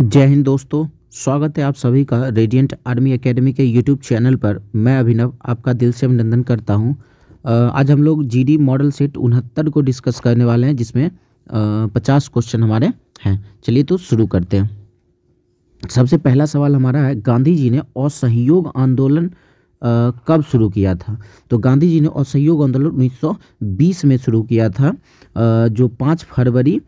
जय हिंद दोस्तों स्वागत है आप सभी का रेडियंट आर्मी एकेडमी के यूट्यूब चैनल पर मैं अभिनव आपका दिल से अभिनंदन करता हूं आज हम लोग जीडी मॉडल सेट उनहत्तर को डिस्कस करने वाले हैं जिसमें पचास क्वेश्चन हमारे हैं चलिए तो शुरू करते हैं सबसे पहला सवाल हमारा है गांधी जी ने असहयोग आंदोलन कब शुरू किया था तो गांधी जी ने असहयोग आंदोलन 1920 में शुरू किया था जो 5 फरवरी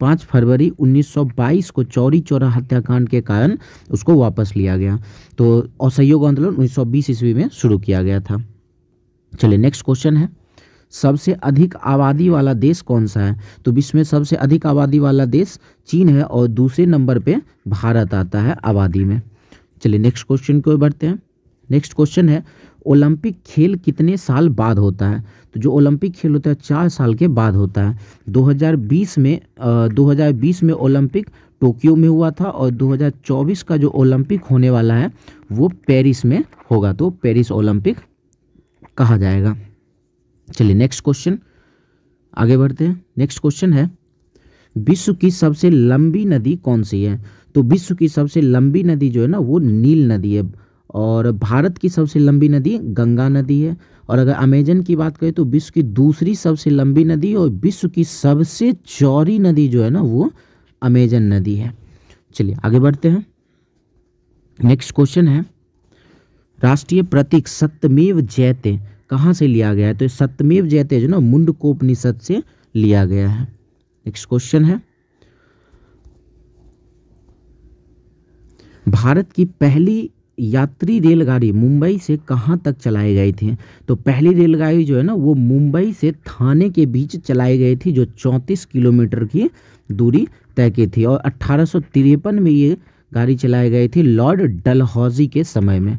पाँच फरवरी 1922 को चौरी चौरा हत्याकांड के कारण उसको वापस लिया गया तो असहयोग आंदोलन 1920 ईस्वी में शुरू किया गया था चलिए नेक्स्ट क्वेश्चन है सबसे अधिक आबादी वाला देश कौन सा है तो विश्व में सबसे अधिक आबादी वाला देश चीन है और दूसरे नंबर पे भारत आता है आबादी में चलिए नेक्स्ट क्वेश्चन को बढ़ते हैं नेक्स्ट क्वेश्चन है ओलंपिक खेल कितने साल बाद होता है तो जो ओलंपिक खेल होता है चार साल के बाद होता है 2020 में आ, 2020 में ओलंपिक टोक्यो में हुआ था और 2024 का जो ओलंपिक होने वाला है वो पेरिस में होगा तो पेरिस ओलंपिक कहा जाएगा चलिए नेक्स्ट क्वेश्चन आगे बढ़ते हैं नेक्स्ट क्वेश्चन है विश्व की सबसे लंबी नदी कौन सी है तो विश्व की सबसे लंबी नदी जो है ना वो नील नदी है और भारत की सबसे लंबी नदी गंगा नदी है और अगर अमेजन की बात करें तो विश्व की दूसरी सबसे लंबी नदी और विश्व की सबसे चौड़ी नदी जो है ना वो अमेजन नदी है चलिए आगे बढ़ते हैं नेक्स्ट क्वेश्चन है राष्ट्रीय प्रतीक सत्यमेव जयते कहाँ से लिया गया है तो सत्यमेव जयते जो ना मुंडकोपनिषद से लिया गया है नेक्स्ट क्वेश्चन है भारत की पहली यात्री रेलगाड़ी मुंबई से कहाँ तक चलाई गई थी तो पहली रेलगाड़ी जो है ना वो मुंबई से थाने के बीच चलाई गई थी जो 34 किलोमीटर की दूरी तय की थी और अट्ठारह में ये गाड़ी चलाई गई थी लॉर्ड डलहौजी के समय में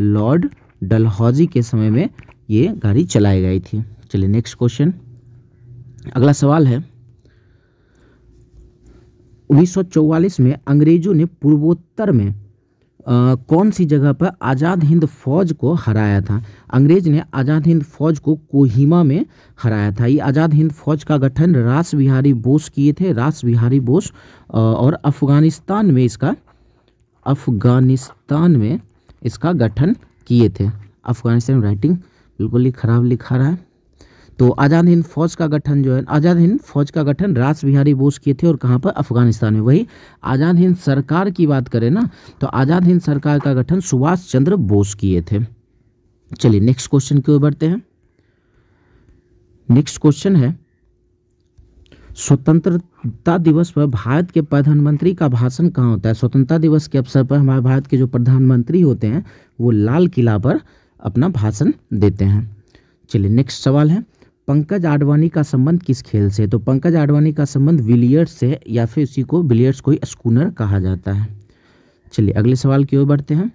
लॉर्ड डलहौजी के समय में ये गाड़ी चलाई गई थी चलिए नेक्स्ट क्वेश्चन अगला सवाल है 1944 में अंग्रेजों ने पूर्वोत्तर में कौन सी जगह पर आज़ाद हिंद फौज को हराया था अंग्रेज ने आज़ाद हिंद फौज को कोहिमा में हराया था ये आज़ाद हिंद फौज का गठन रास बिहारी बोस किए थे रास बिहारी बोस और अफ़गानिस्तान में इसका अफ़गानिस्तान में इसका गठन किए थे अफ़गानिस्तान राइटिंग बिल्कुल ही ख़राब लिखा रहा है तो आज़ाद हिंद फौज का गठन जो है आज़ाद हिंद फौज का गठन राज बिहारी बोस किए थे और कहाँ पर अफगानिस्तान में वही आज़ाद हिंद सरकार की बात करें ना तो आज़ाद हिंद सरकार का गठन सुभाष चंद्र बोस किए थे चलिए नेक्स्ट क्वेश्चन की ओर बढ़ते हैं नेक्स्ट क्वेश्चन है स्वतंत्रता दिवस पर भारत के प्रधानमंत्री का भाषण कहाँ होता है स्वतंत्रता दिवस के अवसर पर हमारे भारत के जो प्रधानमंत्री होते हैं वो लाल किला पर अपना भाषण देते हैं चलिए नेक्स्ट सवाल है पंकज आडवाणी का संबंध किस खेल से तो पंकज आडवाणी का संबंध विलियर्स से या फिर उसी को विलियर्स को ही स्कूनर कहा जाता है चलिए अगले सवाल की ओर बढ़ते हैं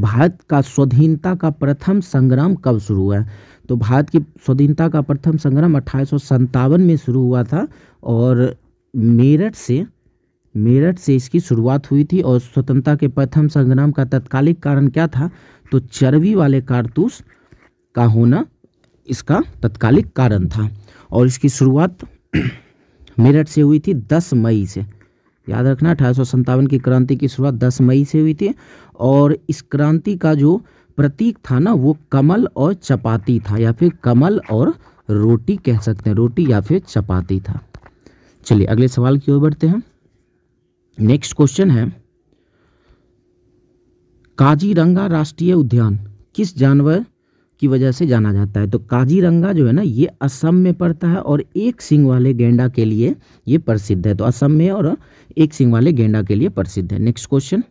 भारत का स्वाधीनता का प्रथम संग्राम कब शुरू हुआ है तो भारत की स्वाधीनता का प्रथम संग्राम अठारह में शुरू हुआ था और मेरठ से मेरठ से इसकी शुरुआत हुई थी और स्वतंत्रता के प्रथम संग्राम का तत्कालिक कारण क्या था तो चर्बी वाले कारतूस का होना इसका तत्कालिक कारण था और इसकी शुरुआत मेरठ से हुई थी 10 मई से याद रखना अठारह की क्रांति की शुरुआत 10 मई से हुई थी और इस क्रांति का जो प्रतीक था ना वो कमल और चपाती था या फिर कमल और रोटी कह सकते हैं रोटी या फिर चपाती था चलिए अगले सवाल की ओर बढ़ते हैं नेक्स्ट क्वेश्चन है काजीरंगा राष्ट्रीय उद्यान किस जानवर की वजह से जाना जाता है तो काजीरंगा जो है ना ये असम में पड़ता है और एक सिंग वाले गेंडा के लिए ये प्रसिद्ध है तो असम में और एक सिंग वाले गेंडा के लिए प्रसिद्ध है नेक्स्ट क्वेश्चन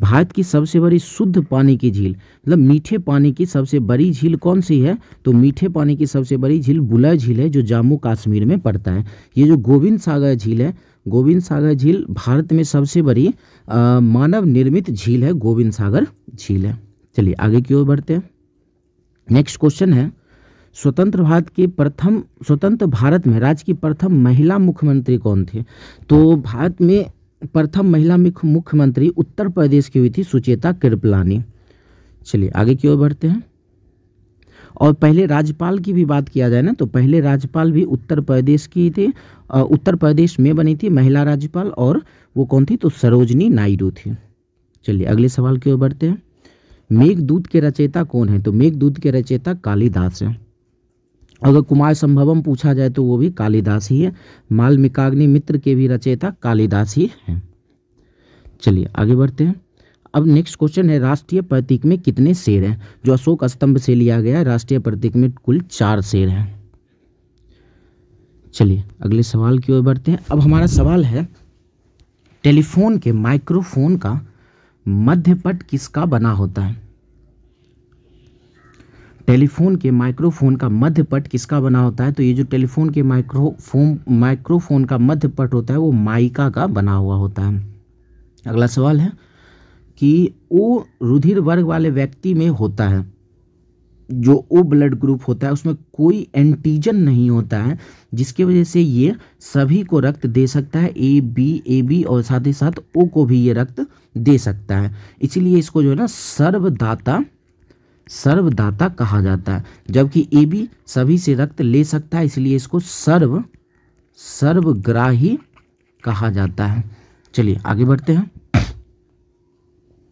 भारत की सबसे बड़ी शुद्ध पानी की झील मतलब मीठे पानी की सबसे बड़ी झील कौन सी है तो मीठे पानी की सबसे बड़ी झील बुलय झील है जो जम्मू कश्मीर में पड़ता है ये जो गोविंद सागर झील है गोविंद सागर झील भारत में सबसे बड़ी मानव निर्मित झील है गोविंद सागर झील है चलिए आगे की ओर बढ़ते हैं नेक्स्ट क्वेश्चन है स्वतंत्र भारत के प्रथम स्वतंत्र भारत में राज्य की प्रथम महिला मुख्यमंत्री कौन थी तो भारत में प्रथम महिला मुख्यमंत्री उत्तर प्रदेश की हुई थी सुचेता कृपलानी चलिए आगे की ओर बढ़ते हैं और पहले राज्यपाल की भी बात किया जाए ना तो पहले राज्यपाल भी उत्तर प्रदेश की थी उत्तर प्रदेश में बनी थी महिला राज्यपाल और वो कौन थी तो सरोजनी नायडू थी चलिए अगले सवाल की ओर बढ़ते हैं मेघदूत के रचयिता कौन है तो मेघदूत के रचयिता कालिदास है अगर कुमार संभवम पूछा जाए तो वो भी कालिदास ही है मालमिकाग्नि मित्र के भी रचयिता कालिदास ही है चलिए आगे बढ़ते हैं अब नेक्स्ट क्वेश्चन है राष्ट्रीय प्रतीक में कितने शेर हैं जो अशोक स्तंभ से लिया गया है राष्ट्रीय प्रतीक में कुल चार शेर हैं चलिए अगले सवाल की ओर बढ़ते हैं अब हमारा सवाल है टेलीफोन के माइक्रोफोन का मध्यपट किसका बना होता है टेलीफोन के माइक्रोफोन का मध्यपट किसका बना होता है तो ये जो टेलीफोन के माइक्रोफोन माइक्रोफोन का मध्यपट होता है वो माइका का बना हुआ होता है अगला सवाल है कि वो रुधिर वर्ग वाले व्यक्ति में होता है जो ओ ब्लड ग्रुप होता है उसमें कोई एंटीजन नहीं होता है जिसकी वजह से ये सभी को रक्त दे सकता है ए बी ए बी और साथ ही साथ ओ को भी ये रक्त दे सकता है इसीलिए इसको जो है ना सर्वदाता सर्वदाता कहा जाता है जबकि ए बी सभी से रक्त ले सकता है इसलिए इसको सर्व सर्वग्राही कहा जाता है चलिए आगे बढ़ते हैं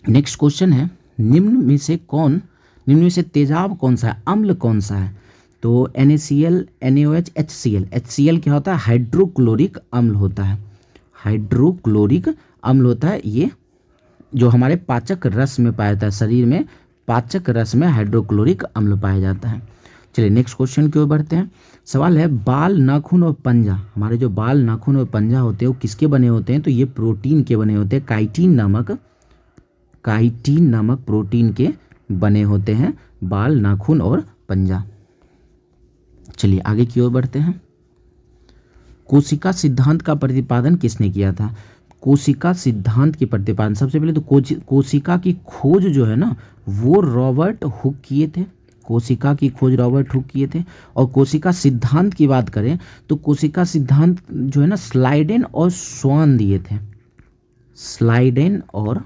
नेक्स्ट क्वेश्चन है निम्न में से कौन निम्न में से तेजाब कौन सा है अम्ल कौन सा है तो N A C L N H H C L H C L क्या होता है हाइड्रोक्लोरिक अम्ल होता है हाइड्रोक्लोरिक अम्ल होता है ये जो हमारे पाचक रस में पाया जाता है शरीर में पाचक रस में हाइड्रोक्लोरिक अम्ल पाया जाता है चलिए नेक्स्ट क्वेश्चन की ओर बढ़ते हैं सवाल है बाल नाखून और पंजा हमारे जो बाल नाखून और पंजा होते हैं वो किसके बने होते हैं तो ये प्रोटीन के बने होते हैं काइटीन नामक काइटीन नामक प्रोटीन के बने होते हैं बाल नाखून और पंजा चलिए आगे की ओर बढ़ते हैं कोशिका सिद्धांत का प्रतिपादन किसने किया था कोशिका सिद्धांत की प्रतिपादन सबसे पहले तो कोशिका की खोज जो है ना वो रॉबर्ट हुक किए थे कोशिका की खोज रॉबर्ट हुक किए थे और कोशिका सिद्धांत की बात करें तो कोशिका सिद्धांत जो है ना स्लाइडेन और स्वान दिए थे स्लाइडेन और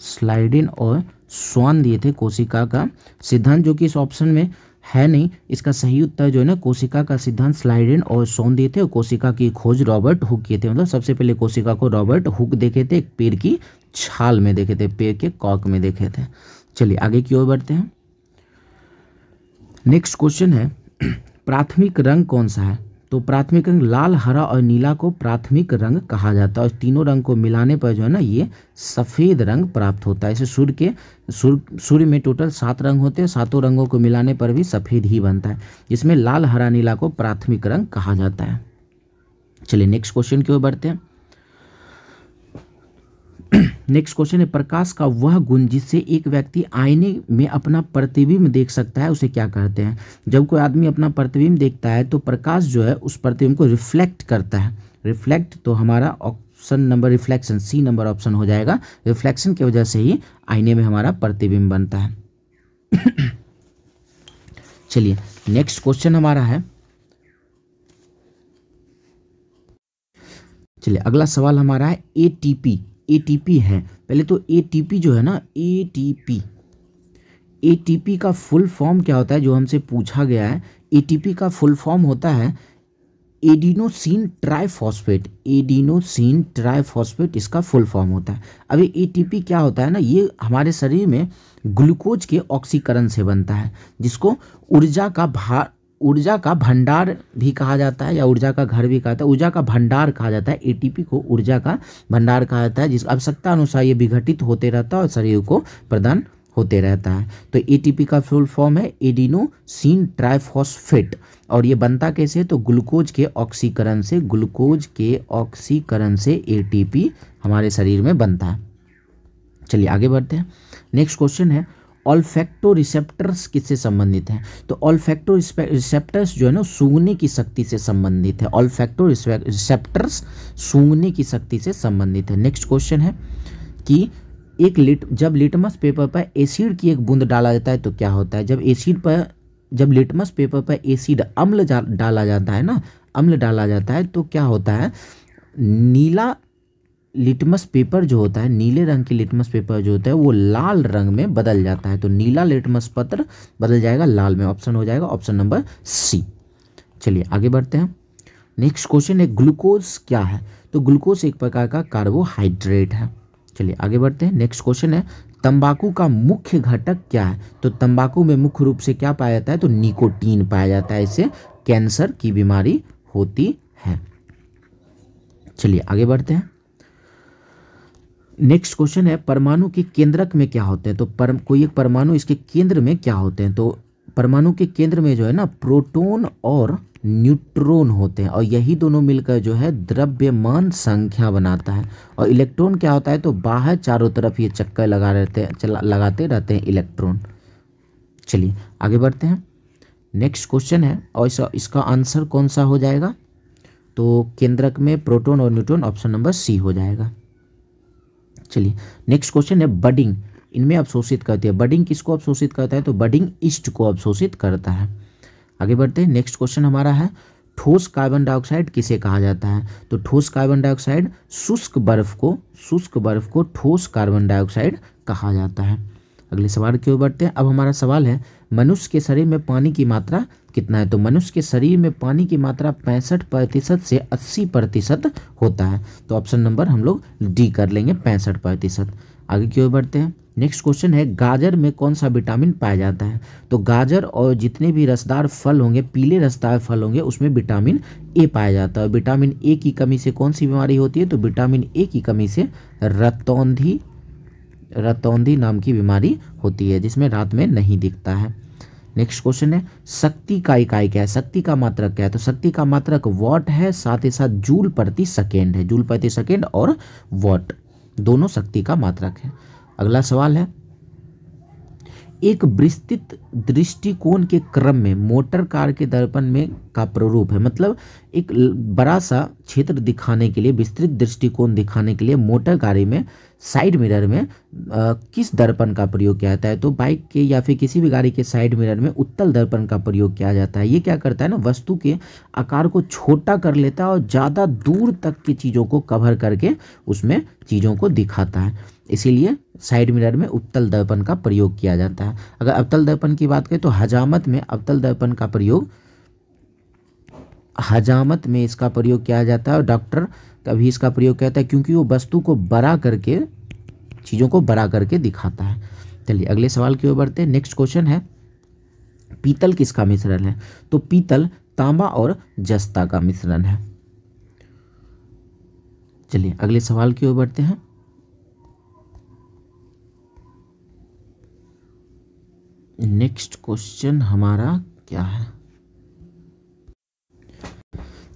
स्लाइडिन और स्वान दिए थे कोशिका का सिद्धांत जो कि इस ऑप्शन में है नहीं इसका सही उत्तर जो है ना कोशिका का सिद्धांत स्लाइडिन और सोन दिए थे और कोशिका की खोज रॉबर्ट हुक किए थे मतलब सबसे पहले कोशिका को रॉबर्ट हुक देखे थे एक पेड़ की छाल में देखे थे पेड़ के कॉक में देखे थे चलिए आगे की ओर बढ़ते हैं नेक्स्ट क्वेश्चन है प्राथमिक रंग कौन सा है तो प्राथमिक रंग लाल हरा और नीला को प्राथमिक रंग कहा जाता है और तीनों रंग को मिलाने पर जो है ना ये सफ़ेद रंग प्राप्त होता है ऐसे सूर्य के सूर्य सूर्य में टोटल सात रंग होते हैं सातों रंगों को मिलाने पर भी सफ़ेद ही बनता है जिसमें लाल हरा नीला को प्राथमिक रंग कहा जाता है चलिए नेक्स्ट क्वेश्चन की ओर बढ़ते हैं नेक्स्ट क्वेश्चन है प्रकाश का वह गुण जिससे एक व्यक्ति आईने में अपना प्रतिबिंब देख सकता है उसे क्या कहते हैं जब कोई आदमी अपना प्रतिबिंब देखता है तो प्रकाश जो है उस प्रतिबिंब को रिफ्लेक्ट करता है रिफ्लेक्ट तो हमारा option number reflection C number option हो जाएगा रिफ्लेक्शन की वजह से ही आईने में हमारा प्रतिबिंब बनता है चलिए नेक्स्ट क्वेश्चन हमारा है चलिए अगला सवाल हमारा है एटीपी एटीपी है पहले तो एटीपी जो है ना एटीपी एटीपी का फुल फॉर्म क्या होता है जो हमसे पूछा गया है एटीपी का फुल फॉर्म होता है एडिनोसिन ट्राइफॉस्फेट एडिनोसिन ट्राइफॉस्फेट इसका फुल फॉर्म होता है अब ये एटीपी क्या होता है ना ये हमारे शरीर में ग्लूकोज के ऑक्सीकरण से बनता है जिसको ऊर्जा का भार ऊर्जा का भंडार भी कहा जाता है या ऊर्जा का घर भी कहा जाता है ऊर्जा का भंडार कहा जाता है एटीपी को ऊर्जा का भंडार कहा जाता है जिस आवश्यकता अनुसार ये विघटित होते रहता है और शरीर को प्रदान होते रहता है तो एटीपी का फुल फॉर्म है एडिनोसिन ट्राइफॉस्फेट और ये बनता कैसे तो ग्लूकोज के ऑक्सीकरण से ग्लूकोज के ऑक्सीकरण से ए हमारे शरीर में बनता है चलिए आगे बढ़ते हैं नेक्स्ट क्वेश्चन है ऑल्फेक्टो रिसेप्टर्स किससे संबंधित हैं तो ऑल्फेक्टो रिसेप्टर्स जो है ना सूंघने की शक्ति से संबंधित है ऑल्फेक्टो रिसेप्टर्स सूंघने की शक्ति से संबंधित है नेक्स्ट क्वेश्चन है कि एक लिट जब लिटमस पेपर पर एसिड की एक बूंद डाला जाता है तो क्या होता है जब एसिड पर जब लिटमस पेपर पर एसिड अम्ल डाला जाता है ना अम्ल डाला जाता है तो क्या होता है नीला लिटमस पेपर जो होता है नीले रंग के लिटमस पेपर जो होता है वो लाल रंग में बदल जाता है तो नीला लिटमस पत्र बदल जाएगा लाल में ऑप्शन हो जाएगा ऑप्शन नंबर सी चलिए आगे बढ़ते हैं नेक्स्ट क्वेश्चन है ग्लूकोज क्या है तो ग्लूकोज एक प्रकार का कार्बोहाइड्रेट है चलिए आगे बढ़ते हैं नेक्स्ट क्वेश्चन है तंबाकू का मुख्य घटक क्या है तो तंबाकू में मुख्य रूप से क्या पाया जाता है तो निकोटीन पाया जाता है इससे कैंसर की बीमारी होती है चलिए आगे बढ़ते हैं नेक्स्ट क्वेश्चन है परमाणु के केंद्रक में क्या होते हैं तो पर कोई एक परमाणु इसके केंद्र में क्या होते हैं तो परमाणु के केंद्र में जो है ना प्रोटोन और न्यूट्रॉन होते हैं और यही दोनों मिलकर जो है द्रव्यमान संख्या बनाता है और इलेक्ट्रॉन क्या होता है तो बाहर चारों तरफ ये चक्कर लगा रहते हैं लगाते रहते हैं इलेक्ट्रॉन चलिए आगे बढ़ते हैं नेक्स्ट क्वेश्चन है और इसका इसका आंसर कौन सा हो जाएगा तो केंद्रक में प्रोटोन और न्यूट्रॉन ऑप्शन नंबर सी हो जाएगा चलिए नेक्स्ट क्वेश्चन है बडिंग इनमें अवशोषित करती है बडिंग किसको अवशोषित करता है तो बडिंग ईस्ट को अवशोषित करता है आगे बढ़ते हैं नेक्स्ट क्वेश्चन हमारा है ठोस कार्बन डाइऑक्साइड किसे कहा जाता है तो ठोस कार्बन डाइऑक्साइड शुष्क बर्फ को शुष्क बर्फ को ठोस कार्बन डाइऑक्साइड कहा जाता है अगले सवाल की ओर बढ़ते हैं अब हमारा सवाल है मनुष्य के शरीर में पानी की मात्रा कितना है तो मनुष्य के शरीर में पानी की मात्रा पैंसठ प्रतिशत से अस्सी प्रतिशत होता है तो ऑप्शन नंबर हम लोग डी कर लेंगे पैंसठ प्रतिशत आगे की ओर बढ़ते हैं नेक्स्ट क्वेश्चन है गाजर में कौन सा विटामिन पाया जाता है तो गाजर और जितने भी रसदार फल होंगे पीले रसदार फल होंगे उसमें विटामिन ए पाया जाता है विटामिन ए की कमी से कौन सी बीमारी होती है तो विटामिन ए की कमी से रतौंधी रतौंदी नाम की बीमारी होती है जिसमें रात में नहीं दिखता है नेक्स्ट क्वेश्चन है शक्ति का इकाई क्या है शक्ति का मात्रक क्या है तो शक्ति का मात्रक वॉट है साथ ही साथ जूल प्रति सेकेंड है जूल प्रति सेकेंड और वॉट दोनों शक्ति का मात्रक है अगला सवाल है एक विस्तृत दृष्टिकोण के क्रम में मोटर कार के दर्पण में का प्रारूप है मतलब एक बड़ा सा क्षेत्र दिखाने के लिए विस्तृत दृष्टिकोण दिखाने के लिए मोटर गाड़ी में साइड मिरर में आ, किस दर्पण का प्रयोग किया जाता है तो बाइक के या फिर किसी भी गाड़ी के साइड मिरर में उत्तल दर्पण का प्रयोग किया जाता है ये क्या करता है ना वस्तु के आकार को छोटा कर लेता है और ज़्यादा दूर तक की चीज़ों को कवर करके उसमें चीज़ों को दिखाता है इसीलिए साइड मिरर में उत्तल दर्पण का प्रयोग किया जाता है अगर अवतल दर्पण की बात करें तो हजामत में अवतल दर्पण का प्रयोग हजामत में इसका प्रयोग किया जाता है और डॉक्टर कभी इसका प्रयोग कहता है क्योंकि वो वस्तु को बड़ा करके चीज़ों को बड़ा करके दिखाता है चलिए अगले सवाल की ओर बढ़ते हैं नेक्स्ट क्वेश्चन है पीतल किसका मिश्रण है तो पीतल तांबा और जस्ता का मिश्रण है चलिए अगले सवाल की ओर बढ़ते हैं नेक्स्ट क्वेश्चन हमारा क्या है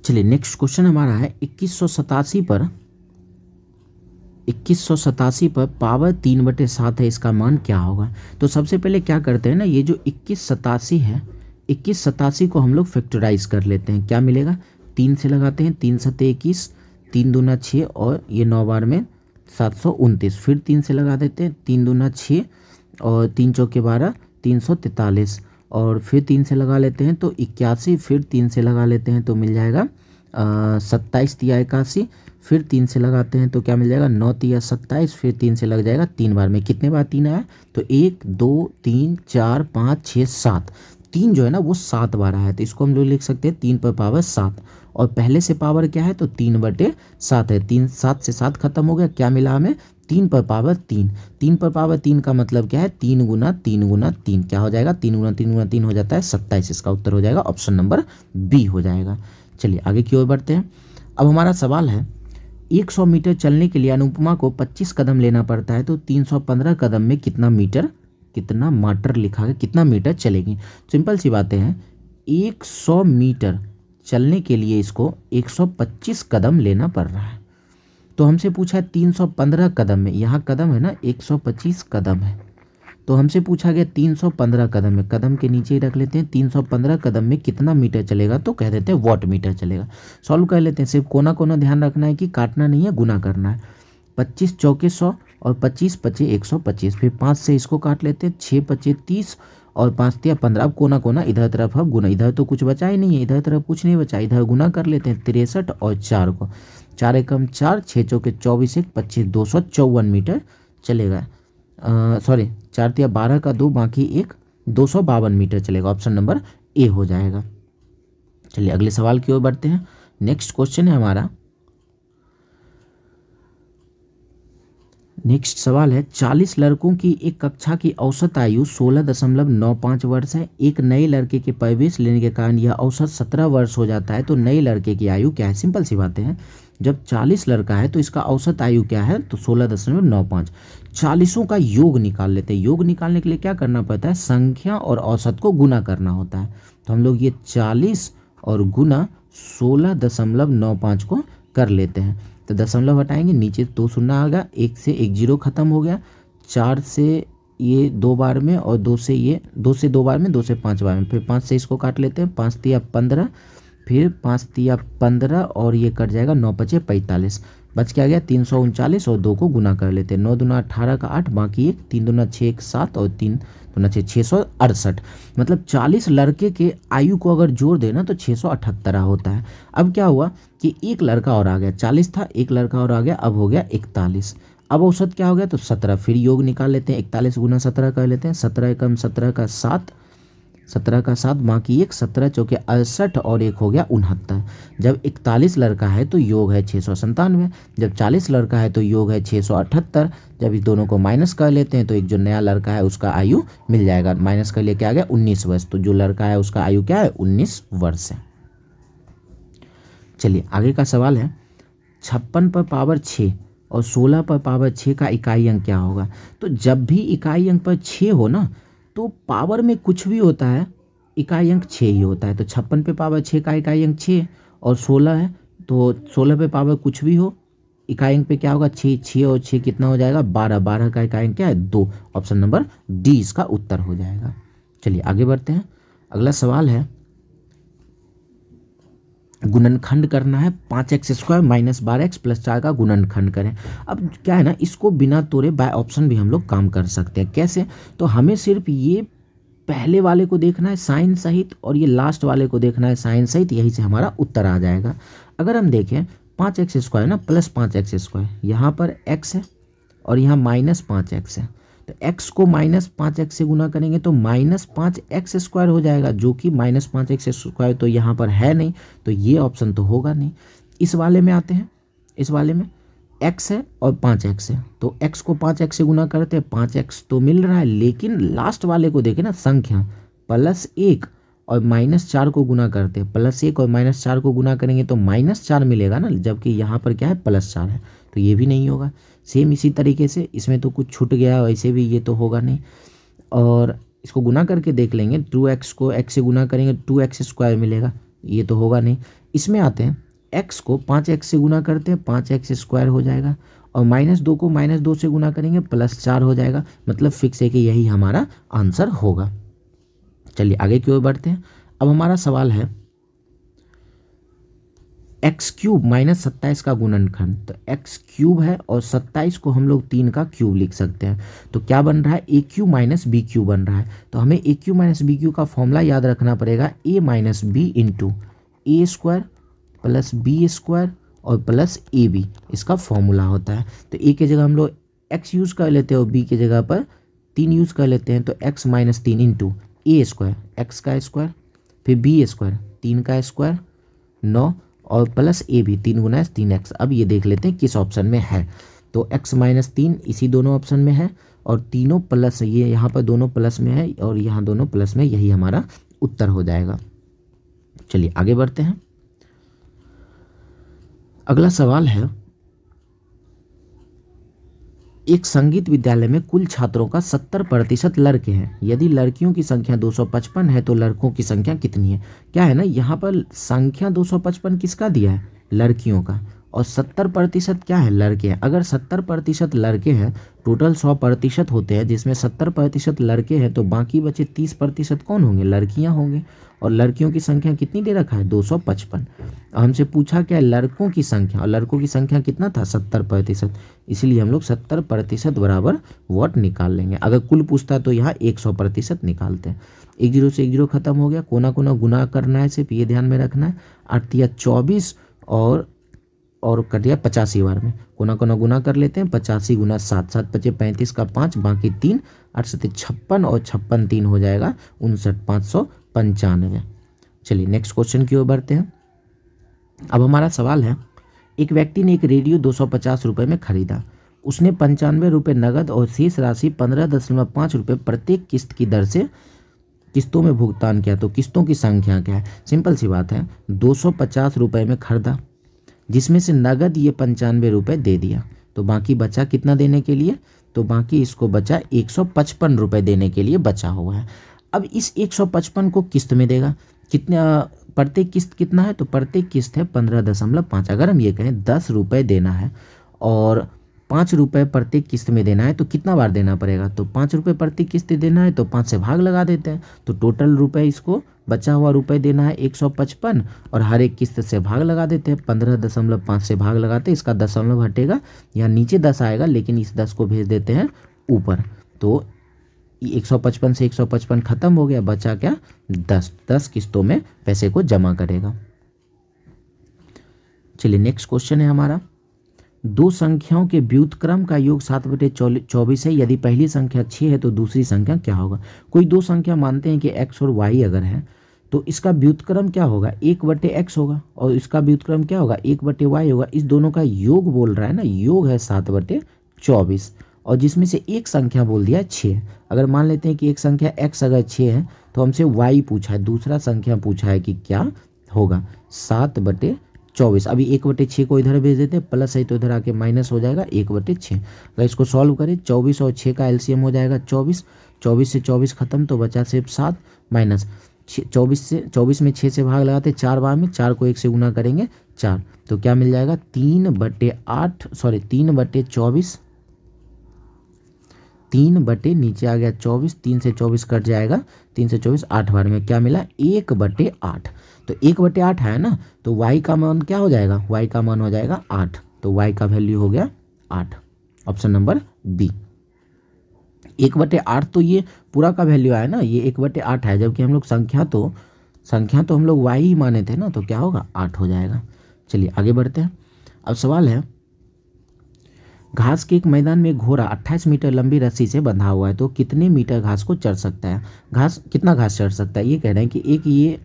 चलिए नेक्स्ट क्वेश्चन हमारा है इक्कीस सौ सतासी पर इक्कीस सौ सतासी पर पावर तीन बटे सात है इसका मान क्या होगा तो सबसे पहले क्या करते हैं ना ये जो इक्कीस सतासी है इक्कीस सतासी को हम लोग फैक्टराइज कर लेते हैं क्या मिलेगा तीन से लगाते हैं तीन सतह इक्कीस तीन दूना छः और ये नौ बार में सात सौ उनतीस फिर तीन से लगा देते हैं तीन दूना छः और तीन चौके बारह तीन सौ तैंतालीस और फिर तीन से लगा लेते हैं तो इक्यासी फिर तीन से लगा लेते हैं तो मिल जाएगा सत्ताईस तिया इक्यासी फिर तीन से लगाते हैं तो क्या मिल जाएगा नौ तिया सत्ताईस फिर तीन से लग जाएगा तीन बार में कितने बार तीन आया तो एक दो तीन चार पाँच छः सात तीन जो है ना वो सात बार आया तो इसको हम लोग लिख सकते हैं तीन पर पावर सात और पहले से पावर क्या है तो तीन बटे सात है तीन सात से सात खत्म हो गया क्या मिला हमें तीन पर पावर तीन तीन पर पावर तीन का मतलब क्या है तीन गुना तीन गुना तीन क्या हो जाएगा तीन गुना तीन गुना तीन हो जाता है सत्ताईस इसका उत्तर हो जाएगा ऑप्शन नंबर बी हो जाएगा चलिए आगे की ओर बढ़ते हैं अब हमारा सवाल है 100 मीटर चलने के लिए अनुपमा को 25 कदम लेना पड़ता है तो 315 कदम में कितना मीटर कितना माटर लिखा है कितना मीटर चलेगी सिंपल सी बातें हैं 100 मीटर चलने के लिए इसको 125 कदम लेना पड़ रहा है तो हमसे पूछा है 315 कदम में यहाँ कदम है ना 125 कदम है तो हमसे पूछा गया 315 कदम में कदम के नीचे ही रख लेते हैं 315 कदम में कितना मीटर चलेगा तो कह देते हैं वॉट मीटर चलेगा सॉल्व कर लेते हैं सिर्फ कोना कोना ध्यान रखना है कि काटना नहीं है गुना करना है पच्चीस चौके सौ और पच्चीस पच्चीस एक सौ पच्चीस फिर पाँच से इसको काट लेते हैं छः पच्चीस तीस और पाँच या पंद्रह अब कोना कोना इधर तरफ अब गुना इधर तो कुछ बचा ही नहीं है इधर तरफ कुछ नहीं बचा इधर गुना कर लेते हैं तिरसठ और चार को चार एकम चार छः चौके चौबीस एक पच्चीस दो सौ चौवन मीटर चलेगा सॉरी चार या बारह का दो बाकी एक दो सौ बावन मीटर चलेगा ऑप्शन नंबर ए हो जाएगा चलिए अगले सवाल की ओर बढ़ते हैं नेक्स्ट क्वेश्चन है हमारा नेक्स्ट सवाल है 40 लड़कों की एक कक्षा की औसत आयु 16.95 वर्ष है एक नए लड़के के प्रवेश लेने के कारण यह औसत 17 वर्ष हो जाता है तो नए लड़के की आयु क्या है सिंपल सी बातें हैं जब 40 लड़का है तो इसका औसत आयु क्या है तो 16.95 चालीसों का योग निकाल लेते हैं योग निकालने के लिए क्या करना पड़ता है संख्या और औसत को गुना करना होता है तो हम लोग ये चालीस और गुना सोलह दशमलव नौ पाँच को कर लेते हैं तो दशमलव हटाएंगे नीचे दो शून्य आ गया एक से एक जीरो खत्म हो गया चार से ये दो बार में और दो से ये दो से दो बार में दो से पाँच बार में फिर पाँच से इसको काट लेते हैं पाँच तिया पंद्रह फिर पाँच तिया पंद्रह और ये कट जाएगा नौ पचे पैंतालीस बच के आ गया तीन सौ उनचालीस और दो को गुना कर लेते हैं नौ दुना अठारह का आठ बाकी एक तीन दुना छः एक सात और तीन बोलना छः सौ अड़सठ मतलब चालीस लड़के के आयु को अगर जोड़ देना तो छः सौ अठहत्तर होता है अब क्या हुआ कि एक लड़का और आ गया चालीस था एक लड़का और आ गया अब हो गया इकतालीस अब औसत क्या हो गया तो सत्रह फिर योग निकाल लेते हैं इकतालीस गुना सत्रह कर लेते हैं सत्रह एकम सत्रह का सात सत्रह का साथ बाकी एक सत्रह चौके अड़सठ और एक हो गया उनहत्तर जब इकतालीस लड़का है तो योग है छः सौ संतानवे जब चालीस लड़का है तो योग है छः सौ अठहत्तर जब इस दोनों को माइनस कर लेते हैं तो एक जो नया लड़का है उसका आयु मिल जाएगा माइनस कर लेके आ गया उन्नीस वर्ष तो जो लड़का है उसका आयु क्या है उन्नीस वर्ष है चलिए आगे का सवाल है छप्पन पर पावर छः और सोलह पर पावर छः का इकाई अंक क्या होगा तो जब भी इकाई अंक पर छः हो ना तो पावर में कुछ भी होता है इकाई अंक छः ही होता है तो छप्पन पे पावर छः का इकाई अंक छः और सोलह है तो सोलह पे पावर कुछ भी हो इकाई अंक पे क्या होगा छः छः और छः कितना हो जाएगा बारह बारह का इकाई अंक क्या है दो ऑप्शन नंबर डी इसका उत्तर हो जाएगा चलिए आगे बढ़ते हैं अगला सवाल है गुणनखंड करना है पाँच एक्स स्क्वायर माइनस बारह एक्स प्लस चार का गुणनखंड करें अब क्या है ना इसको बिना तोड़े बाय ऑप्शन भी हम लोग काम कर सकते हैं कैसे तो हमें सिर्फ ये पहले वाले को देखना है साइन सहित और ये लास्ट वाले को देखना है साइन सहित यही से हमारा उत्तर आ जाएगा अगर हम देखें पाँच एक्स स्क्वायर ना प्लस पाँच एक्स स्क्वायर यहाँ पर एक्स है और यहाँ माइनस पाँच एक्स है तो एक्स को माइनस पाँच एक्स से गुना करेंगे तो माइनस पाँच एक्स स्क्वायर हो जाएगा जो कि माइनस पाँच एक्स स्क्वायर तो यहाँ पर है नहीं तो ये ऑप्शन तो होगा नहीं इस वाले में आते हैं इस वाले में एक्स है और पाँच एक्स है तो एक्स को पाँच एक्स से गुना करते हैं पाँच एक्स तो मिल रहा है लेकिन लास्ट वाले को देखें ना संख्या प्लस एक और माइनस चार को गुना करते हैं प्लस एक और माइनस चार को गुना करेंगे तो माइनस चार मिलेगा ना जबकि यहाँ पर क्या है प्लस चार है तो ये भी नहीं होगा सेम इसी तरीके से इसमें तो कुछ छूट गया वैसे भी ये तो होगा नहीं और इसको गुना करके देख लेंगे टू एक्स को एक्स से गुना करेंगे टू एक्स स्क्वायर मिलेगा ये तो होगा नहीं इसमें आते हैं एक्स को पाँच एक्स से गुना करते हैं पाँच एक्स स्क्वायर हो जाएगा और माइनस दो को माइनस दो से गुना करेंगे प्लस चार हो जाएगा मतलब फिक्स है कि यही हमारा आंसर होगा चलिए आगे की ओर बढ़ते हैं अब हमारा सवाल है एक्स क्यूब माइनस सत्ताईस का गुणनखंड तो एक्स क्यूब है और सत्ताईस को हम लोग तीन का क्यूब लिख सकते हैं तो क्या बन रहा है A cube minus B cube बन रहा है तो हमें A cube minus B cube का फॉर्मूला याद रखना पड़ेगा A minus B into A square plus B square और प्लस ए बी इसका फॉर्मूला होता है तो ए की जगह हम लोग एक्स यूज़ कर लेते हैं और बी की जगह पर तीन यूज़ कर लेते हैं तो एक्स माइनस तीन इंटू ए स्क्वायर एक्स का स्क्वायर फिर बी स्क्वायर तीन का स्क्वायर नौ और प्लस ए भी तीन गुना तीन एक्स अब ये देख लेते हैं किस ऑप्शन में है तो एक्स माइनस तीन इसी दोनों ऑप्शन में है और तीनों प्लस ये यहाँ पर दोनों प्लस में है और यहाँ दोनों प्लस में यही हमारा उत्तर हो जाएगा चलिए आगे बढ़ते हैं अगला सवाल है एक संगीत विद्यालय में कुल छात्रों का 70 प्रतिशत लड़के हैं यदि लड़कियों की संख्या 255 है तो लड़कों की संख्या कितनी है क्या है ना यहाँ पर संख्या 255 किसका दिया है लड़कियों का और सत्तर प्रतिशत क्या है लड़के हैं अगर सत्तर प्रतिशत लड़के हैं टोटल सौ प्रतिशत होते हैं जिसमें सत्तर प्रतिशत लड़के हैं तो बाकी बचे तीस प्रतिशत कौन होंगे लड़कियां होंगे और लड़कियों की संख्या कितनी दे रखा है दो सौ पचपन हमसे पूछा क्या है लड़कों की संख्या और लड़कों की संख्या कितना था सत्तर प्रतिशत इसलिए हम लोग सत्तर प्रतिशत बराबर वोट निकाल लेंगे अगर कुल पूछता तो यहाँ एक सौ प्रतिशत निकालते हैं एक जीरो से एक जीरो खत्म हो गया कोना कोना गुना करना है सिर्फ ये ध्यान में रखना है आठ चौबीस और और कर दिया पचासी बार में गुना गुना गुना कर लेते हैं पचासी गुना सात सात पचे पैंतीस का पाँच बाकी तीन आठ सत्य छप्पन और छप्पन तीन हो जाएगा उनसठ पाँच सौ पंचानवे चलिए नेक्स्ट क्वेश्चन की ओर बढ़ते हैं अब हमारा सवाल है एक व्यक्ति ने एक रेडियो दो सौ पचास रुपये में खरीदा उसने पंचानवे रुपये नकद और शेष राशि पंद्रह दशमलव पाँच रुपये प्रत्येक किस्त की दर से किस्तों में भुगतान किया तो किस्तों की संख्या क्या है सिंपल सी बात है दो सौ पचास रुपये में खरीदा जिसमें से नगद ये पंचानवे रुपये दे दिया तो बाकी बचा कितना देने के लिए तो बाकी इसको बचा एक सौ पचपन रुपये देने के लिए बचा हुआ है अब इस एक सौ पचपन को किस्त में देगा कितने प्रत्येक किस्त कितना है तो प्रत्येक किस्त है पंद्रह दशमलव पाँच अगर हम ये कहें दस रुपये देना है और पाँच रुपये प्रत्येक किस्त में देना है तो कितना बार देना पड़ेगा तो पाँच रुपये प्रत्येक किस्त देना है तो पाँच से भाग लगा देते हैं तो टोटल रुपये इसको बचा हुआ रुपए देना है एक सौ पचपन और हर एक किस्त से भाग लगा देते हैं पंद्रह दशमलव पाँच से भाग लगाते हैं इसका दशमलव हटेगा यहाँ नीचे दस आएगा लेकिन इस दस को भेज देते हैं ऊपर तो एक सौ पचपन से एक सौ पचपन खत्म हो गया बचा क्या दस दस किस्तों में पैसे को जमा करेगा चलिए नेक्स्ट क्वेश्चन है हमारा दो संख्याओं के व्युतक्रम का योग सात बटे चौबीस है यदि पहली संख्या छः है तो दूसरी संख्या क्या होगा कोई दो संख्या मानते हैं कि एक्स और वाई अगर है तो इसका व्युतक्रम क्या होगा एक बटे एक्स होगा और इसका व्युतक्रम क्या होगा एक बटे वाई होगा इस दोनों का योग बोल रहा है ना योग है सात बटे चौबीस और जिसमें से एक संख्या बोल दिया छः अगर मान लेते हैं कि एक संख्या एक्स अगर छः है तो हमसे वाई पूछा है दूसरा संख्या पूछा है कि क्या होगा सात बटे चौबीस अभी एक बटे छः को इधर भेज देते हैं प्लस है तो इधर आके माइनस हो जाएगा एक बटे छः अगर इसको सॉल्व करें चौबीस और छः का एलसीएम हो जाएगा चौबीस चौबीस से चौबीस खत्म तो बचा सिर्फ सात माइनस चौबीस से चौबीस में छः से भाग लगाते चार बार में चार को एक से गुना करेंगे चार तो क्या मिल जाएगा तीन बटे आठ सॉरी तीन बटे चौबीस तीन बटे नीचे आ गया चौबीस तीन से चौबीस कट जाएगा तीन से चौबीस आठ बार में क्या मिला एक बटे आठ तो एक बटे आठ है ना तो वाई का मान क्या हो जाएगा वाई का मान हो जाएगा आठ तो वाई का वैल्यू हो गया आठ ऑप्शन नंबर बी एक बटे आठ तो ये पूरा का वैल्यू आया ना ये एक बटे आठ है जबकि हम लोग संख्या तो संख्या तो हम लोग वाई ही माने थे ना तो क्या होगा आठ हो जाएगा चलिए आगे बढ़ते हैं अब सवाल है घास के एक मैदान में घोड़ा 28 मीटर लंबी रस्सी से बंधा हुआ है तो कितने मीटर घास को चढ़ सकता है घास कितना घास चढ़ सकता है ये कह रहे हैं कि एक ये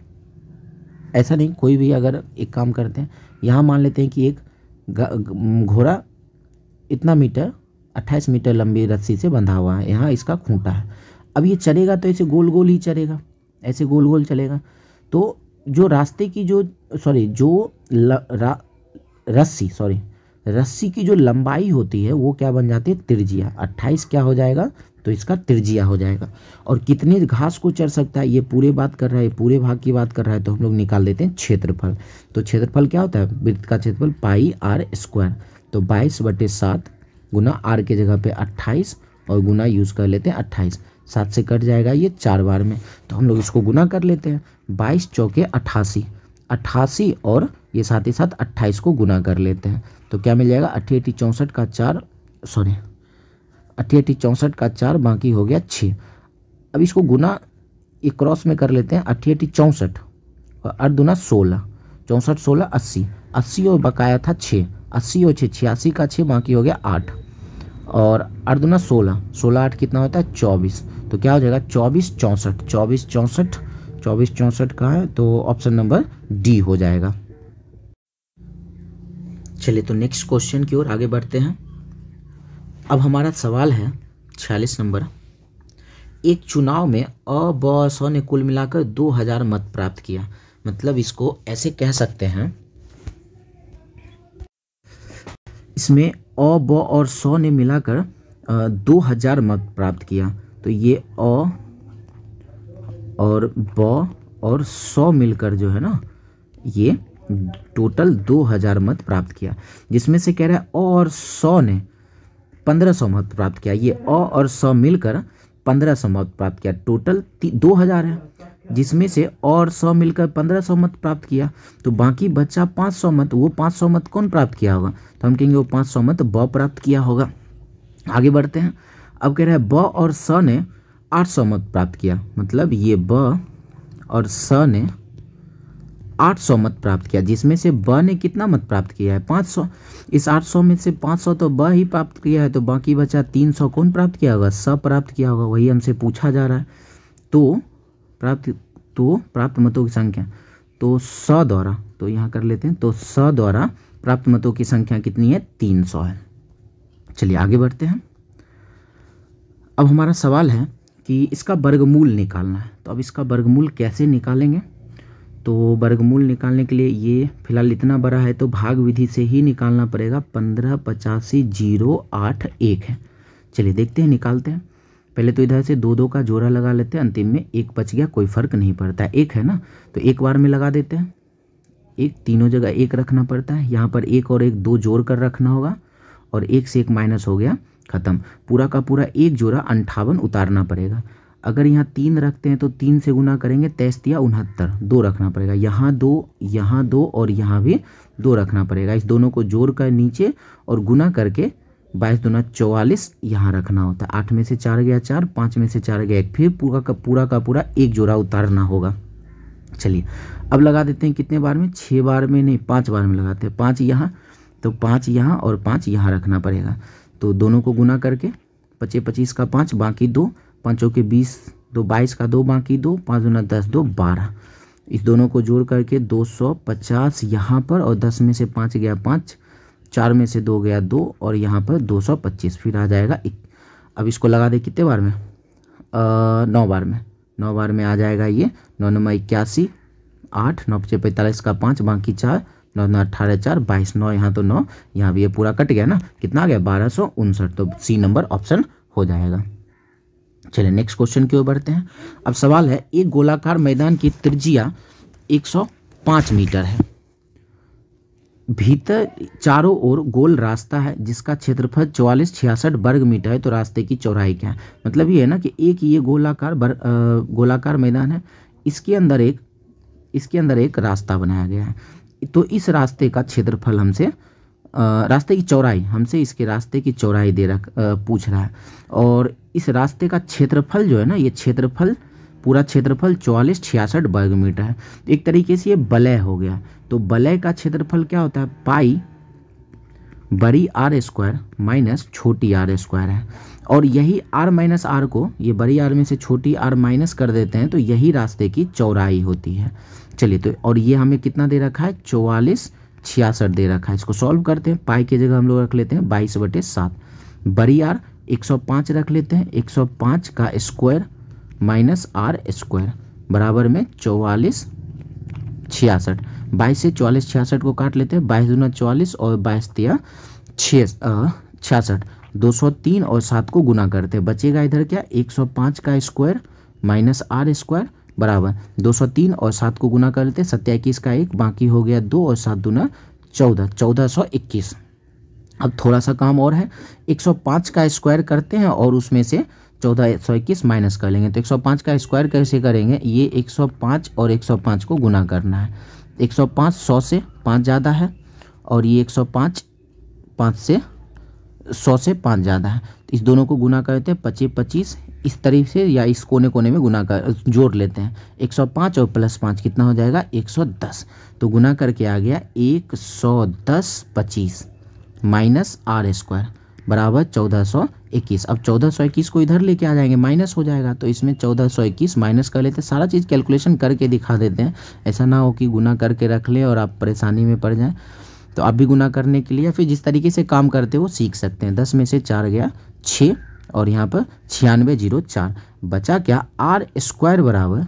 ऐसा नहीं कोई भी अगर एक काम करते हैं यहाँ मान लेते हैं कि एक घोड़ा इतना मीटर 28 मीटर लंबी रस्सी से बंधा हुआ है यहाँ इसका खूंटा है अब ये चलेगा तो ऐसे गोल गोल ही चलेगा ऐसे गोल गोल चलेगा तो जो रास्ते की जो सॉरी जो रस्सी सॉरी रस्सी की जो लंबाई होती है वो क्या बन जाती है तिरजिया 28 क्या हो जाएगा तो इसका त्रिज्या हो जाएगा और कितने घास को चर सकता है ये पूरे बात कर रहा है पूरे भाग की बात कर रहा है तो हम लोग निकाल देते हैं क्षेत्रफल तो क्षेत्रफल क्या होता है वृत्त का क्षेत्रफल पाई आर स्क्वायर तो बाईस बटे सात गुना आर के जगह पे अट्ठाईस और गुना यूज़ कर लेते हैं अट्ठाईस सात से कट जाएगा ये चार बार में तो हम लोग इसको गुना कर लेते हैं बाईस चौके अट्ठासी अट्ठासी और ये साथ ही साथ अट्ठाईस को गुना कर लेते हैं तो क्या मिल जाएगा अट्ठी अट्ठी चौंसठ का चार सॉरी अट्ठी अट्ठी चौंसठ का चार बाकी हो गया छः अब इसको गुना एक क्रॉस में कर लेते हैं अट्ठी अट्ठी चौंसठ और आठ दुना सोलह चौंसठ सोलह अस्सी अस्सी और बकाया था छः अस्सी और छः छियासी का छः बाकी हो गया आठ और आठ दुना सोलह सोलह आठ कितना होता है चौबीस तो क्या हो जाएगा चौबीस चौंसठ चौबीस चौंसठ चौबीस चौंसठ का है तो ऑप्शन नंबर डी हो जाएगा चलिए तो नेक्स्ट क्वेश्चन की ओर आगे बढ़ते हैं अब हमारा सवाल है छियालीस नंबर एक चुनाव में अ ब स ने कुल मिलाकर दो हजार मत प्राप्त किया मतलब इसको ऐसे कह सकते हैं इसमें अ ब और स ने मिलाकर दो हजार मत प्राप्त किया तो ये अ और ब और स मिलकर जो है ना ये टोटल दो हजार मत प्राप्त किया जिसमें से कह रहा है अ और सौ ने पंद्रह सौ महत्व प्राप्त किया ये अ और स मिलकर पंद्रह सौ मत प्राप्त किया टोटल दो हज़ार है जिसमें से और सौ मिलकर पंद्रह सौ मत प्राप्त किया तो बाकी बच्चा पाँच सौ मत वो पाँच सौ मत कौन प्राप्त किया होगा तो हम कहेंगे वो पाँच सौ मत ब प्राप्त किया होगा आगे बढ़ते हैं अब कह रहे हैं ब और स ने आठ सौ मत प्राप्त किया मतलब ये ब और स ने आठ सौ मत प्राप्त किया जिसमें से ब ने कितना मत प्राप्त किया है पाँच सौ इस आठ सौ में से पाँच सौ तो ब ही प्राप्त किया है तो बाकी बचा तीन सौ कौन प्राप्त किया होगा स प्राप्त किया होगा वही हमसे पूछा जा रहा है तो प्राप्त तो प्राप्त मतों की संख्या तो स द्वारा तो यहाँ कर लेते हैं तो स द्वारा प्राप्त मतों की संख्या कितनी है तीन सौ है चलिए आगे बढ़ते हैं अब हमारा सवाल है कि इसका वर्गमूल निकालना है तो अब इसका वर्गमूल कैसे निकालेंगे तो वर्गमूल निकालने के लिए ये फिलहाल इतना बड़ा है तो भाग विधि से ही निकालना पड़ेगा पंद्रह पचासी जीरो आठ एक है चलिए देखते हैं निकालते हैं पहले तो इधर से दो दो का जोड़ा लगा लेते हैं अंतिम में एक बच गया कोई फ़र्क नहीं पड़ता है एक है ना तो एक बार में लगा देते हैं एक तीनों जगह एक रखना पड़ता है यहाँ पर एक और एक दो जोड़ कर रखना होगा और एक से एक माइनस हो गया ख़त्म पूरा का पूरा एक जोड़ा अंठावन उतारना पड़ेगा अगर यहाँ तीन रखते हैं तो तीन से गुना करेंगे या उनहत्तर दो रखना पड़ेगा यहाँ दो यहाँ दो और यहाँ भी दो रखना पड़ेगा इस दोनों को जोड़ कर नीचे और गुना करके बाईस दूना चौवालीस यहाँ रखना होता है आठ में से चार गया चार पाँच में से चार गया एक फिर पूरा का पूरा का पूरा एक जोड़ा उतारना होगा चलिए अब लगा देते हैं कितने बार में छः बार में नहीं पाँच बार में लगाते हैं पाँच यहाँ तो पाँच यहाँ और पाँच यहाँ रखना पड़ेगा तो दोनों को गुना करके पच्चीस पच्चीस का पाँच बाकी दो पाँचों के बीस दो बाईस का दो बाकी दो पाँच दो दस दो बारह इस दोनों को जोड़ करके दो सौ पचास यहाँ पर और दस में से पाँच गया पाँच चार में से दो गया दो और यहाँ पर दो सौ पच्चीस फिर आ जाएगा एक अब इसको लगा दे कितने बार में नौ बार में नौ बार में आ जाएगा ये नौ नंबर इक्यासी आठ नौ पचे पैंतालीस का पाँच बाकी चार नौ नौ अट्ठारह चार बाईस नौ यहाँ तो नौ यहाँ भी ये पूरा कट गया ना कितना आ गया बारह सौ उनसठ तो सी नंबर ऑप्शन हो जाएगा चलिए नेक्स्ट क्वेश्चन की ओर बढ़ते हैं अब सवाल है एक गोलाकार मैदान की त्रिज्या 105 मीटर है भीतर चारों ओर गोल रास्ता है जिसका क्षेत्रफल चौवालीस छियासठ वर्ग मीटर है तो रास्ते की चौड़ाई क्या है मतलब ये है ना कि एक ये गोलाकार बर, गोलाकार मैदान है इसके अंदर एक इसके अंदर एक रास्ता बनाया गया है तो इस रास्ते का क्षेत्रफल हमसे रास्ते की चौड़ाई हमसे इसके रास्ते की चौड़ाई दे रख पूछ रहा है और इस रास्ते का क्षेत्रफल जो है ना ये क्षेत्रफल पूरा क्षेत्रफल चौवालीस छियासठ वर्ग मीटर है एक तरीके से ये बलय हो गया तो बलय का क्षेत्रफल क्या होता है पाई बड़ी आर स्क्वायर माइनस छोटी आर स्क्वायर है और यही आर माइनस आर को ये बड़ी आर में से छोटी आर माइनस कर देते हैं तो यही रास्ते की चौड़ाई होती है चलिए तो और ये हमें कितना दे रखा है चौवालीस छियासठ दे रखा है इसको सॉल्व करते हैं पाई की जगह हम लोग रख लेते हैं बाईस बटे सात बड़ी आर एक सौ पाँच रख लेते हैं एक सौ पाँच का स्क्वायर माइनस आर स्क्वायर बराबर में चौवालीस छियासठ बाईस से चौवालीस छियासठ को काट लेते हैं बाईस दूना चौवालीस और बाईस तिया छियासठ दो सौ तीन और सात को गुना करते हैं बचेगा इधर क्या एक सौ पाँच का स्क्वायर माइनस आर स्क्वायर बराबर 203 और सात को गुना कर लेते हैं सत्या इक्कीस का एक बाकी हो गया दो और सात दुना चौदह चौदह सौ इक्कीस अब थोड़ा सा काम और है 105 का स्क्वायर करते हैं और उसमें से चौदह सौ इक्कीस माइनस कर लेंगे तो 105 का स्क्वायर कैसे करेंगे ये 105 और 105 को गुना करना है 105 सौ से पाँच ज़्यादा है और ये 105 पाँच से सौ से पाँच ज़्यादा है तो इस दोनों को गुना करते हैं पच्चीस पच्चीस इस तरीके से या इस कोने कोने में गुना कर जोड़ लेते हैं 105 और प्लस पाँच कितना हो जाएगा 110 तो गुना करके आ गया 110 पच्चीस माइनस आर स्क्वायर बराबर 1421 अब 1421 को इधर लेके आ जाएंगे माइनस हो जाएगा तो इसमें 1421 माइनस कर लेते हैं सारा चीज़ कैलकुलेशन करके दिखा देते हैं ऐसा ना हो कि गुना करके रख लें और आप परेशानी में पड़ जाएँ तो आप भी गुना करने के लिए या फिर जिस तरीके से काम करते हो सीख सकते हैं दस में से चार गया छः और यहाँ पर छियानवे जीरो चार बचा क्या आर स्क्वायर बराबर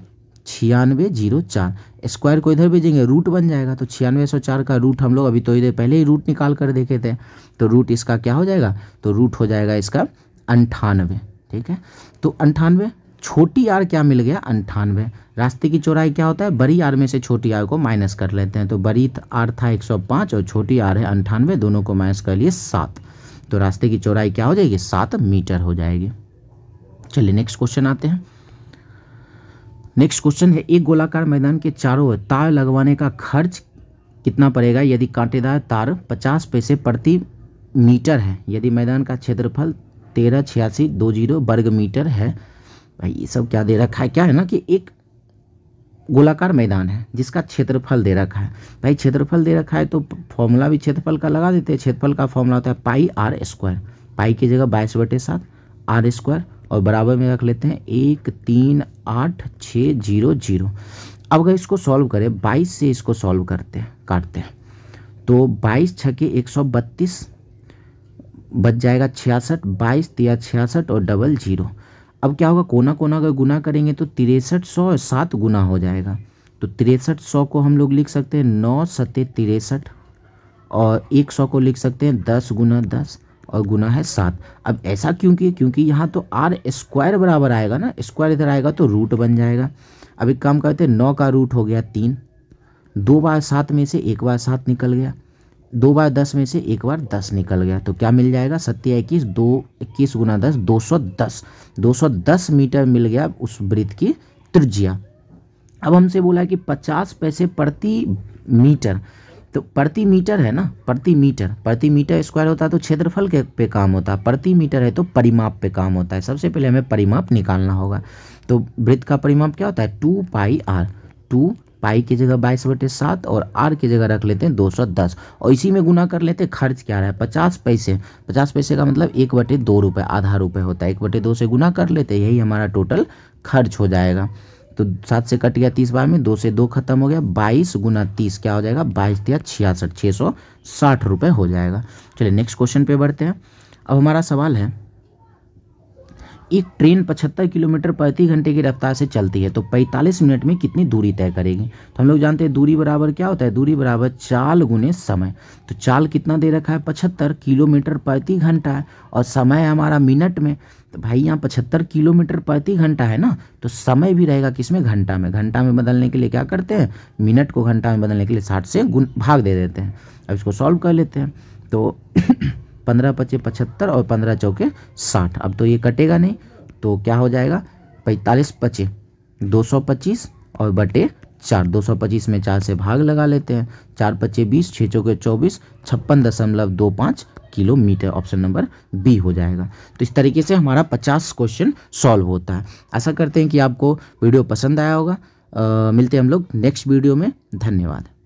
छियानवे जीरो चार स्क्वायर को इधर भेजेंगे रूट बन जाएगा तो छियानवे सौ चार का रूट हम लोग अभी थोड़ी तो देर पहले ही रूट निकाल कर देखे थे तो रूट इसका क्या हो जाएगा तो रूट हो जाएगा इसका अंठानवे ठीक है तो अंठानवे छोटी आर क्या मिल गया अंठानवे रास्ते की चौड़ाई क्या होता है बड़ी आर में से छोटी आर को माइनस कर लेते हैं तो बड़ी आर था एक और छोटी आर है अंठानवे दोनों को माइनस कर लिए सात तो रास्ते की चौड़ाई क्या हो जाएगी सात मीटर हो जाएगी चलिए नेक्स्ट क्वेश्चन आते हैं नेक्स्ट क्वेश्चन है एक गोलाकार मैदान के चारों ओर तार लगवाने का खर्च कितना पड़ेगा यदि कांटेदार तार पचास पैसे प्रति मीटर है यदि मैदान का क्षेत्रफल तेरह छियासी दो जीरो वर्ग मीटर है भाई ये सब क्या दे रखा है क्या है ना कि एक गोलाकार मैदान है जिसका क्षेत्रफल दे रखा है भाई क्षेत्रफल दे रखा है तो फॉर्मूला भी क्षेत्रफल का लगा देते हैं क्षेत्रफल का फॉर्मूला होता है पाई आर स्क्वायर पाई की जगह बाईस बटे सात आर स्क्वायर और बराबर में रख लेते हैं एक तीन आठ छः जीरो जीरो अब अगर इसको सॉल्व करें बाईस से इसको सॉल्व करते हैं काटते हैं तो बाईस छके एक सौ बत्तीस बच जाएगा छियासठ बाईस तिया छियासठ और डबल जीरो अब क्या होगा कोना कोना अगर गुना करेंगे तो तिरसठ सौ सात गुना हो जाएगा तो तिरसठ सौ को हम लोग लिख सकते हैं नौ सते तिरसठ और एक सौ को लिख सकते हैं दस गुना दस और गुना है सात अब ऐसा क्यों किया क्योंकि यहाँ तो आर स्क्वायर बराबर आएगा ना स्क्वायर इधर आएगा तो रूट बन जाएगा अब एक काम करते हैं नौ का रूट हो गया तीन दो बार सात में से एक बार सात निकल गया दो बार दस में से एक बार दस निकल गया तो क्या मिल जाएगा सत्य इक्कीस दो इक्कीस गुना दस दो सौ दस दो सौ दस मीटर मिल गया उस वृत्त की त्रिज्या अब हमसे बोला कि पचास पैसे प्रति मीटर तो प्रति मीटर है ना प्रति मीटर प्रति मीटर स्क्वायर होता है तो क्षेत्रफल के पे काम होता है प्रति मीटर है तो परिमाप पे काम होता है सबसे पहले हमें परिमाप निकालना होगा तो वृत्त का परिमाप क्या होता है two pi R two pi की जगह बाईस बटे सात और आर की जगह रख लेते हैं दो सौ दस और इसी में गुना कर लेते हैं खर्च क्या रहा है पचास पैसे पचास पैसे का मतलब एक बटे दो रुपये आधा रुपये होता है एक बटे दो से गुना कर लेते हैं यही हमारा टोटल खर्च हो जाएगा तो सात से कट गया तीस बार में दो से दो खत्म हो गया बाईस गुना तीस क्या हो जाएगा बाईस या छियासठ छः सौ साठ रुपये हो जाएगा चलिए नेक्स्ट क्वेश्चन पे बढ़ते हैं अब हमारा सवाल है एक ट्रेन 75 किलोमीटर प्रति घंटे की रफ्तार से चलती है तो 45 मिनट में कितनी दूरी तय करेगी तो हम लोग जानते हैं दूरी बराबर क्या होता है दूरी बराबर चाल गुने समय तो चाल कितना दे रखा है 75 किलोमीटर प्रति घंटा है और समय है हमारा मिनट में तो भाई यहाँ पचहत्तर किलोमीटर प्रति घंटा है ना तो समय भी रहेगा किसमें घंटा में घंटा में बदलने के लिए क्या करते हैं मिनट को घंटा में बदलने के लिए साठ से भाग दे देते हैं अब इसको सॉल्व कर लेते हैं तो पंद्रह पचे पचहत्तर और पंद्रह चौके साठ अब तो ये कटेगा नहीं तो क्या हो जाएगा पैंतालीस पचे दो सौ पच्चीस और बटे चार दो सौ पच्चीस में चार से भाग लगा लेते हैं चार पच्चे बीस छः चौके चौबीस छप्पन दशमलव दो पाँच किलोमीटर ऑप्शन नंबर बी हो जाएगा तो इस तरीके से हमारा पचास क्वेश्चन सॉल्व होता है आशा करते हैं कि आपको वीडियो पसंद आया होगा आ, मिलते हैं हम लोग नेक्स्ट वीडियो में धन्यवाद